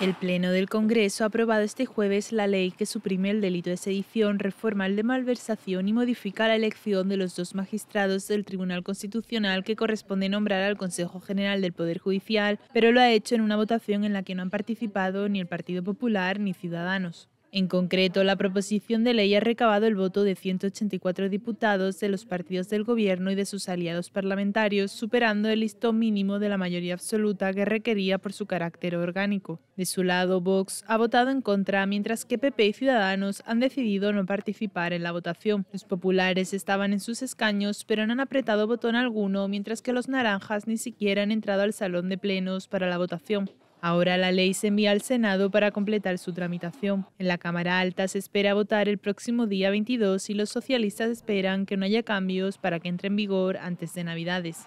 El Pleno del Congreso ha aprobado este jueves la ley que suprime el delito de sedición, reforma el de malversación y modifica la elección de los dos magistrados del Tribunal Constitucional que corresponde nombrar al Consejo General del Poder Judicial, pero lo ha hecho en una votación en la que no han participado ni el Partido Popular ni Ciudadanos. En concreto, la proposición de ley ha recabado el voto de 184 diputados de los partidos del Gobierno y de sus aliados parlamentarios, superando el listón mínimo de la mayoría absoluta que requería por su carácter orgánico. De su lado, Vox ha votado en contra, mientras que PP y Ciudadanos han decidido no participar en la votación. Los populares estaban en sus escaños, pero no han apretado botón alguno, mientras que los naranjas ni siquiera han entrado al salón de plenos para la votación. Ahora la ley se envía al Senado para completar su tramitación. En la Cámara Alta se espera votar el próximo día 22 y los socialistas esperan que no haya cambios para que entre en vigor antes de Navidades.